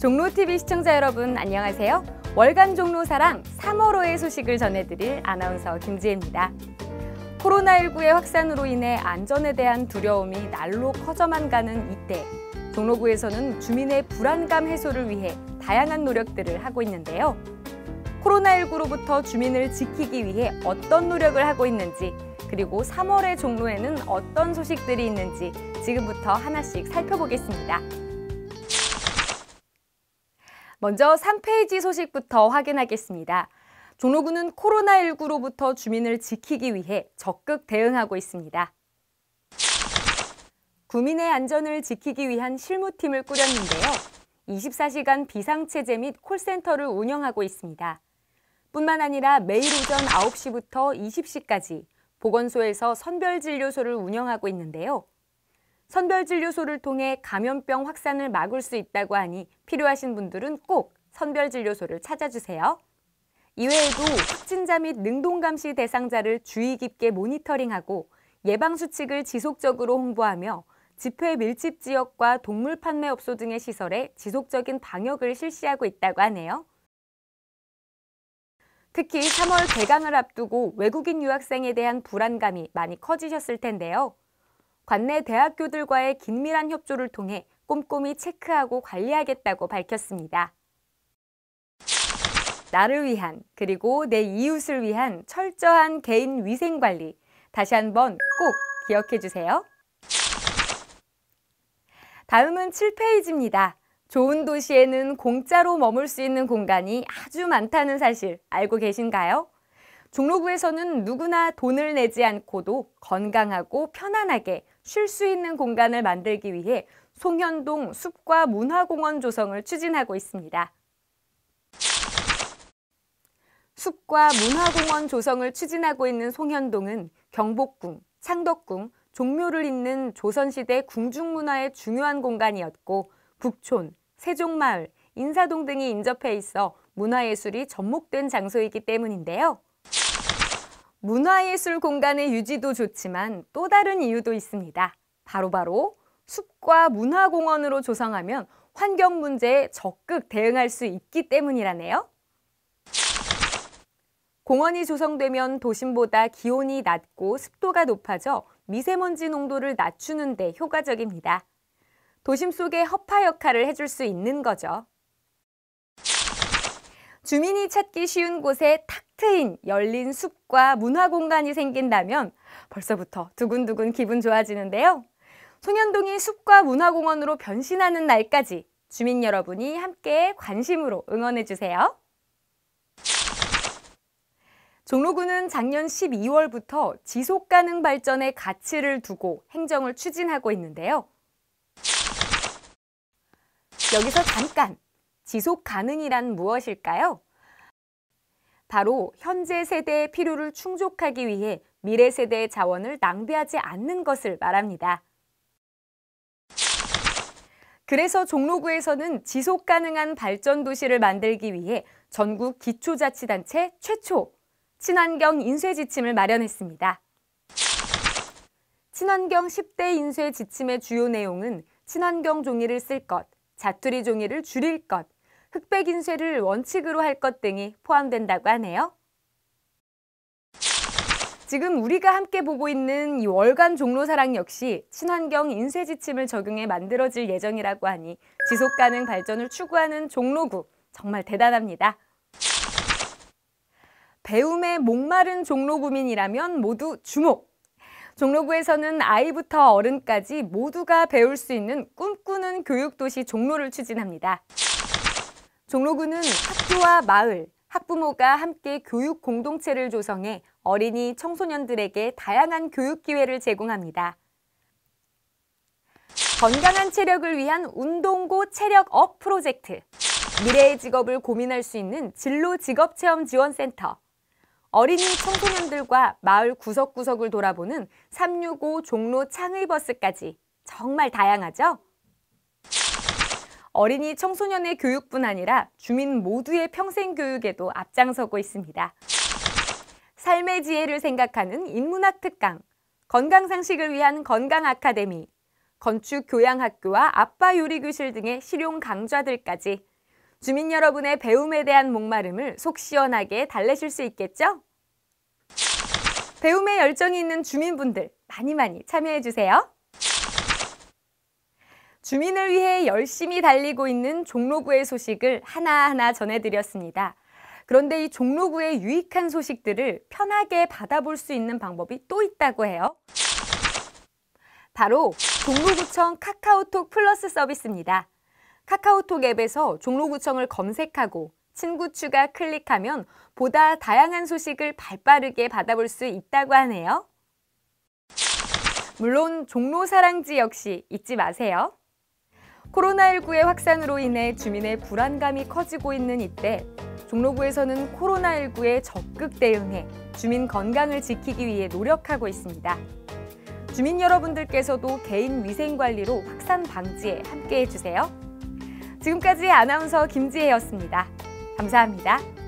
종로TV 시청자 여러분 안녕하세요. 월간 종로사랑 3월호의 소식을 전해드릴 아나운서 김지혜입니다. 코로나19의 확산으로 인해 안전에 대한 두려움이 날로 커져만 가는 이때 종로구에서는 주민의 불안감 해소를 위해 다양한 노력들을 하고 있는데요. 코로나19로부터 주민을 지키기 위해 어떤 노력을 하고 있는지 그리고 3월의 종로에는 어떤 소식들이 있는지 지금부터 하나씩 살펴보겠습니다. 먼저 3페이지 소식부터 확인하겠습니다. 종로구는 코로나19로부터 주민을 지키기 위해 적극 대응하고 있습니다. 구민의 안전을 지키기 위한 실무팀을 꾸렸는데요. 24시간 비상체제 및 콜센터를 운영하고 있습니다. 뿐만 아니라 매일 오전 9시부터 20시까지 보건소에서 선별진료소를 운영하고 있는데요. 선별 진료소를 통해 감염병 확산을 막을 수 있다고 하니 필요하신 분들은 꼭 선별 진료소를 찾아주세요. 이외에도 확진자 및 능동감시 대상자를 주의 깊게 모니터링하고 예방수칙을 지속적으로 홍보하며 집회 밀집 지역과 동물 판매업소 등의 시설에 지속적인 방역을 실시하고 있다고 하네요. 특히 3월 개강을 앞두고 외국인 유학생에 대한 불안감이 많이 커지셨을 텐데요. 관내 대학교들과의 긴밀한 협조를 통해 꼼꼼히 체크하고 관리하겠다고 밝혔습니다. 나를 위한 그리고 내 이웃을 위한 철저한 개인 위생 관리 다시 한번 꼭 기억해 주세요. 다음은 7페이지입니다. 좋은 도시에는 공짜로 머물 수 있는 공간이 아주 많다는 사실 알고 계신가요? 종로구에서는 누구나 돈을 내지 않고도 건강하고 편안하게 쉴 수 있는 공간을 만들기 위해 송현동 숲과 문화공원 조성을 추진하고 있습니다. 숲과 문화공원 조성을 추진하고 있는 송현동은 경복궁, 창덕궁, 종묘를 잇는 조선시대 궁중문화의 중요한 공간이었고 북촌, 세종마을, 인사동 등이 인접해 있어 문화예술이 접목된 장소이기 때문인데요. 문화예술 공간의 유지도 좋지만 또 다른 이유도 있습니다. 바로바로 바로 숲과 문화공원으로 조성하면 환경 문제에 적극 대응할 수 있기 때문이라네요. 공원이 조성되면 도심보다 기온이 낮고 습도가 높아져 미세먼지 농도를 낮추는 데 효과적입니다. 도심 속의 허파 역할을 해줄 수 있는 거죠. 주민이 찾기 쉬운 곳에 탁 트인 열린 숲과 문화 공간이 생긴다면 벌써부터 두근두근 기분 좋아지는데요. 송현동이 숲과 문화공원으로 변신하는 날까지 주민 여러분이 함께 관심으로 응원해 주세요. 종로구는 작년 12월부터 지속 가능 발전의 가치를 두고 행정을 추진하고 있는데요. 여기서 잠깐 지속 가능이란 무엇일까요? 바로 현재 세대의 필요를 충족하기 위해 미래 세대의 자원을 낭비하지 않는 것을 말합니다. 그래서 종로구에서는 지속 가능한 발전 도시를 만들기 위해 전국 기초자치단체 최초 친환경 인쇄 지침을 마련했습니다. 친환경 10대 인쇄 지침의 주요 내용은 친환경 종이를 쓸 것, 자투리 종이를 줄일 것, 흑백 인쇄를 원칙으로 할 것 등이 포함된다고 하네요. 지금 우리가 함께 보고 있는 이 월간 종로사랑 역시 친환경 인쇄 지침을 적용해 만들어질 예정이라고 하니 지속 가능 발전을 추구하는 종로구 정말 대단합니다. 배움에 목마른 종로구민이라면 모두 주목! 종로구에서는 아이부터 어른까지 모두가 배울 수 있는 꿈꾸는 교육도시 종로를 추진합니다. 종로구는 학교와 마을, 학부모가 함께 교육 공동체를 조성해 어린이 청소년들에게 다양한 교육 기회를 제공합니다. 건강한 체력을 위한 운동고 체력업 프로젝트, 미래의 직업을 고민할 수 있는 진로 직업 체험 지원센터, 어린이 청소년들과 마을 구석구석을 돌아보는 365 종로 창의버스까지 정말 다양하죠? 어린이 청소년의 교육뿐 아니라 주민 모두의 평생 교육에도 앞장서고 있습니다. 삶의 지혜를 생각하는 인문학 특강, 건강상식을 위한 건강 아카데미, 건축 교양학교와 아빠 요리교실 등의 실용 강좌들까지 주민 여러분의 배움에 대한 목마름을 속 시원하게 달래실 수 있겠죠? 배움에 열정이 있는 주민분들 많이 많이 참여해 주세요. 주민을 위해 열심히 달리고 있는 종로구의 소식을 하나하나 전해드렸습니다. 그런데 이 종로구의 유익한 소식들을 편하게 받아볼 수 있는 방법이 또 있다고 해요. 바로 종로구청 카카오톡 플러스 서비스입니다. 카카오톡 앱에서 종로구청을 검색하고 친구 추가 클릭하면 보다 다양한 소식을 발빠르게 받아볼 수 있다고 하네요. 물론 종로 사랑지 역시 잊지 마세요. 코로나19의 확산으로 인해 주민의 불안감이 커지고 있는 이때 종로구에서는 코로나19에 적극 대응해 주민 건강을 지키기 위해 노력하고 있습니다. 주민 여러분들께서도 개인 위생관리로 확산 방지에 함께해 주세요. 지금까지 아나운서 김지혜였습니다. 감사합니다.